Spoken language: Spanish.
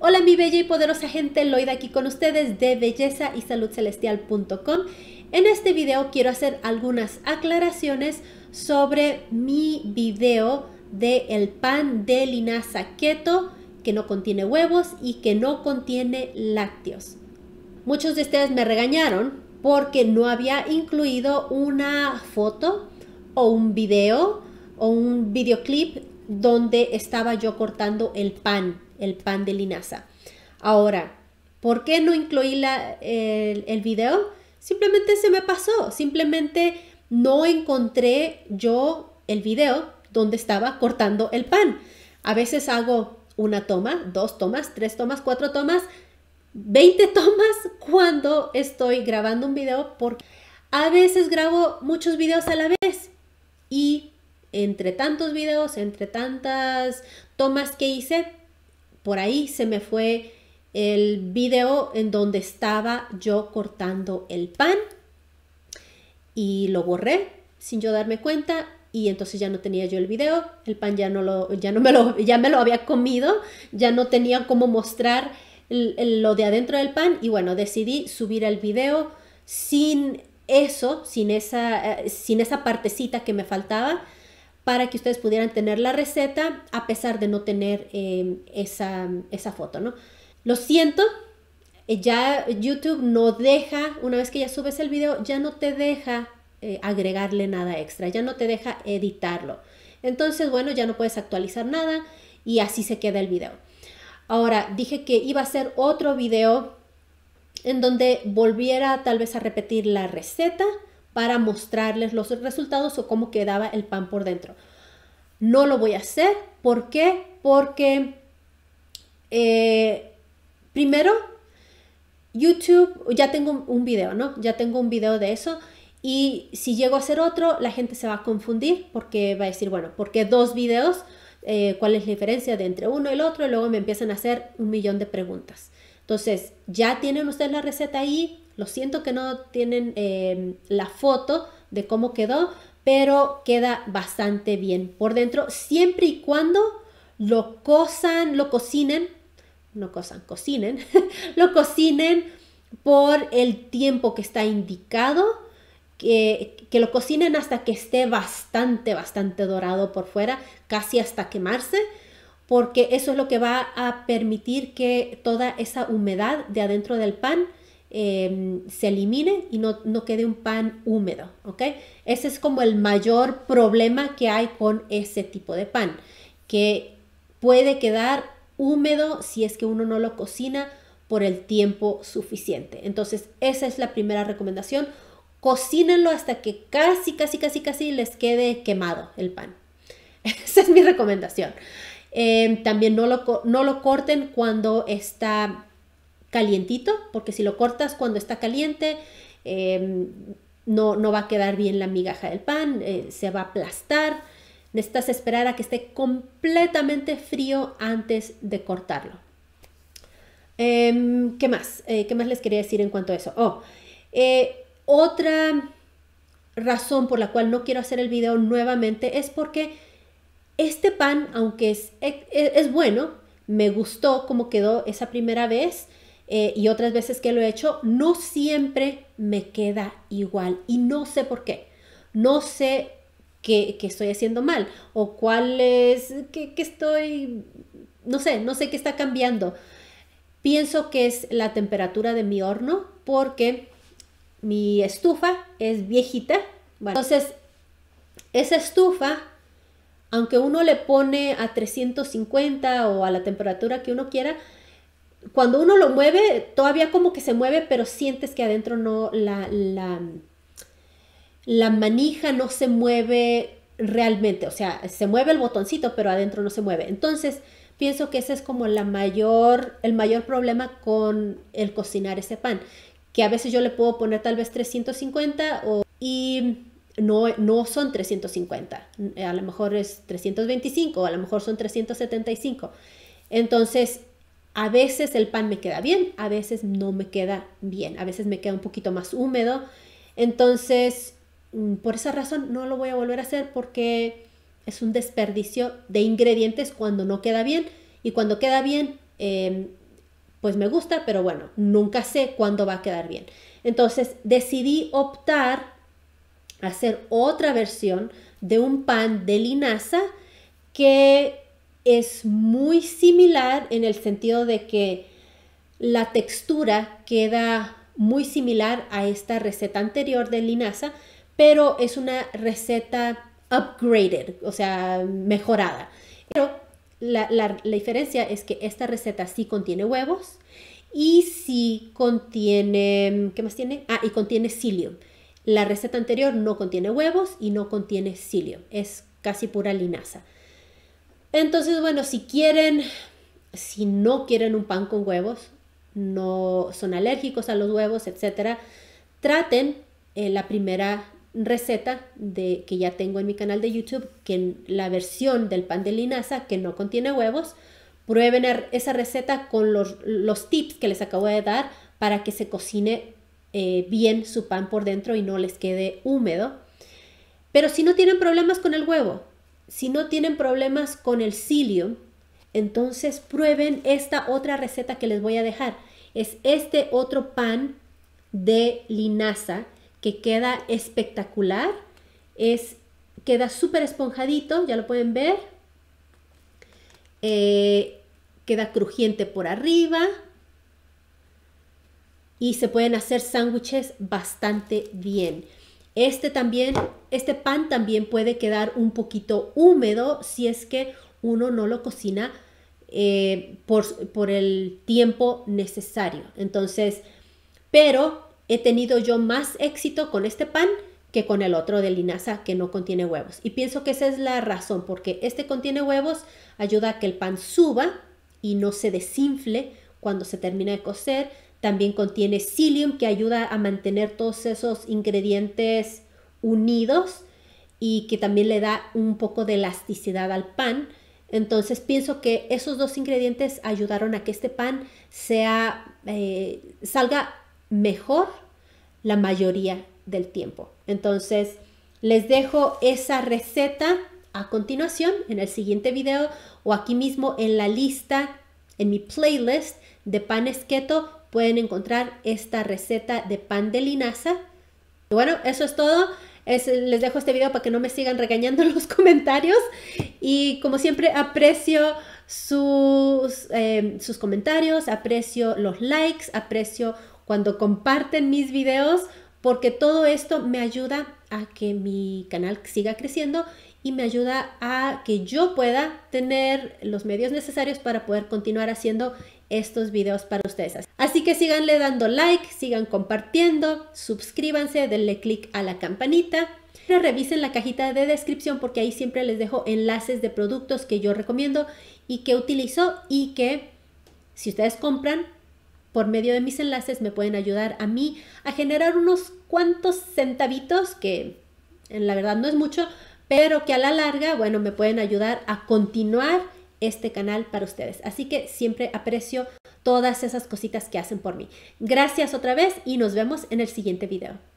Hola mi bella y poderosa gente, Loida aquí con ustedes de belleza y celestial.com. En este video quiero hacer algunas aclaraciones sobre mi video de el pan de linaza keto que no contiene huevos y que no contiene lácteos. Muchos de ustedes me regañaron porque no había incluido una foto o un video o un videoclip donde estaba yo cortando el pan el pan de linaza. Ahora, ¿por qué no incluí la, el, el video? Simplemente se me pasó, simplemente no encontré yo el video donde estaba cortando el pan. A veces hago una toma, dos tomas, tres tomas, cuatro tomas, 20 tomas cuando estoy grabando un video porque a veces grabo muchos videos a la vez y entre tantos videos, entre tantas tomas que hice, por ahí se me fue el video en donde estaba yo cortando el pan y lo borré sin yo darme cuenta y entonces ya no tenía yo el video, el pan ya no lo ya no me lo ya me lo había comido, ya no tenía cómo mostrar lo de adentro del pan y bueno, decidí subir el video sin eso, sin esa eh, sin esa partecita que me faltaba para que ustedes pudieran tener la receta a pesar de no tener eh, esa, foto, ¿no? Lo siento, eh, ya YouTube no deja, una vez que ya subes el video, ya no te deja eh, agregarle nada extra, ya no te deja editarlo. Entonces, bueno, ya no puedes actualizar nada y así se queda el video. Ahora, dije que iba a hacer otro video en donde volviera tal vez a repetir la receta, para mostrarles los resultados o cómo quedaba el pan por dentro. No lo voy a hacer. ¿Por qué? Porque eh, primero, YouTube, ya tengo un video, ¿no? Ya tengo un video de eso. Y si llego a hacer otro, la gente se va a confundir porque va a decir, bueno, ¿por qué dos videos? Eh, ¿Cuál es la diferencia de entre uno y el otro? Y luego me empiezan a hacer un millón de preguntas. Entonces, ya tienen ustedes la receta ahí, lo siento que no tienen em, la foto de cómo quedó, pero queda bastante bien por dentro, siempre y cuando lo cosan, lo cocinen, no cosan, cocinen, lo cocinen por el tiempo que está indicado, que, que, lo cocinen hasta que esté bastante, bastante dorado por fuera, casi hasta quemarse, porque eso es lo que va a permitir que toda esa humedad de adentro del pan Em, se elimine y no, quede un pan húmedo, ¿ok? Ese es como el mayor problema que hay con ese tipo de pan, que puede quedar húmedo si es que uno no lo cocina por el tiempo suficiente. Entonces, esa es la primera recomendación. Cocínenlo hasta que casi, casi, casi, casi les quede quemado el pan. Esa es mi recomendación. Em, también no lo, no lo corten cuando está calientito, porque si lo cortas cuando está caliente, em, no, no, va a quedar bien la migaja del pan, eh, se va a aplastar. Necesitas esperar a que esté completamente frío antes de cortarlo. Em, ¿Qué más? Eh, ¿Qué más les quería decir en cuanto a eso? Oh, eh, otra razón por la cual no quiero hacer el video nuevamente es porque este pan, aunque es, e, e, bueno, me gustó como quedó esa primera vez, eh, y otras veces que lo he hecho, no siempre me queda igual y no sé por qué. No sé qué, estoy haciendo mal o cuál es, qué, estoy, no sé, no sé qué está cambiando. Pienso que es la temperatura de mi horno porque mi estufa es viejita. entonces, esa estufa, aunque uno le pone a 350 o a la temperatura que uno quiera, cuando uno lo mueve, todavía como que se mueve, pero sientes que adentro no, la, la, manija no se mueve realmente, o sea, se mueve el botoncito, pero adentro no se mueve. Entonces, pienso que ese es como la mayor, el mayor problema con el cocinar ese pan, que a veces yo le puedo poner tal vez 350 o, y no, no son 350, a lo mejor es 325, a lo mejor son 375. Entonces, a veces el pan me queda bien, a veces no me queda bien, a veces me queda un poquito más húmedo. Entonces, mm, por esa razón no lo voy a volver a hacer porque es un desperdicio de ingredientes cuando no queda bien y cuando queda bien, em, pues me gusta, pero bueno, nunca sé cuándo va a quedar bien. Entonces decidí optar a hacer otra versión de un pan de linaza que es muy similar en el sentido de que la textura queda muy similar a esta receta anterior de linaza, pero es una receta upgraded, o sea, mejorada. Pero la, diferencia es que esta receta sí contiene huevos y sí contiene, ¿qué más tiene? Ah, y contiene psyllium. La receta anterior no contiene huevos y no contiene psyllium, es casi pura linaza. Entonces, bueno, si quieren, si no quieren un pan con huevos, no son alérgicos a los huevos, etcétera, traten eh, la primera receta de, que ya tengo en mi canal de YouTube, que la versión del pan de linaza que no contiene huevos, prueben esa receta con los, tips que les acabo de dar para que se cocine eh, bien su pan por dentro y no les quede húmedo. Pero si no tienen problemas con el huevo, si no tienen problemas con el cilio, entonces prueben esta otra receta que les voy a dejar. Es este otro pan de linaza que queda espectacular. Es, queda súper esponjadito, ya lo pueden ver. Eh, queda crujiente por arriba. Y se pueden hacer sándwiches bastante bien. Este también, este pan también puede quedar un poquito húmedo si es que uno no lo cocina eh, por, por el tiempo necesario. Entonces, pero he tenido yo más éxito con este pan que con el otro de linaza que no contiene huevos. Y pienso que esa es la razón, porque este contiene huevos, ayuda a que el pan suba y no se desinfle cuando se termina de cocer, también contiene psyllium que ayuda a mantener todos esos ingredientes unidos y que también le da un poco de elasticidad al pan. Entonces pienso que esos dos ingredientes ayudaron a que este pan sea, eh, salga mejor la mayoría del tiempo. Entonces les dejo esa receta a continuación en el siguiente video o aquí mismo en la lista, en mi playlist de panes keto pueden encontrar esta receta de pan de linaza. Bueno, eso es todo. les dejo este video para que no me sigan regañando en los comentarios. Y como siempre, aprecio sus, em, sus comentarios, aprecio los likes, aprecio cuando comparten mis videos, porque todo esto me ayuda que mi canal siga creciendo y me ayuda a que yo pueda tener los medios necesarios para poder continuar haciendo estos videos para ustedes. Así que síganle dando like, sigan compartiendo, suscríbanse, denle click a la campanita. Revisen la cajita de descripción porque ahí siempre les dejo enlaces de productos que yo recomiendo y que utilizo y que si ustedes compran por medio de mis enlaces me pueden ayudar a mí a generar unos cuantos centavitos que en la verdad no es mucho, pero que a la larga, bueno, me pueden ayudar a continuar este canal para ustedes. Así que siempre aprecio todas esas cositas que hacen por mí. Gracias otra vez y nos vemos en el siguiente video.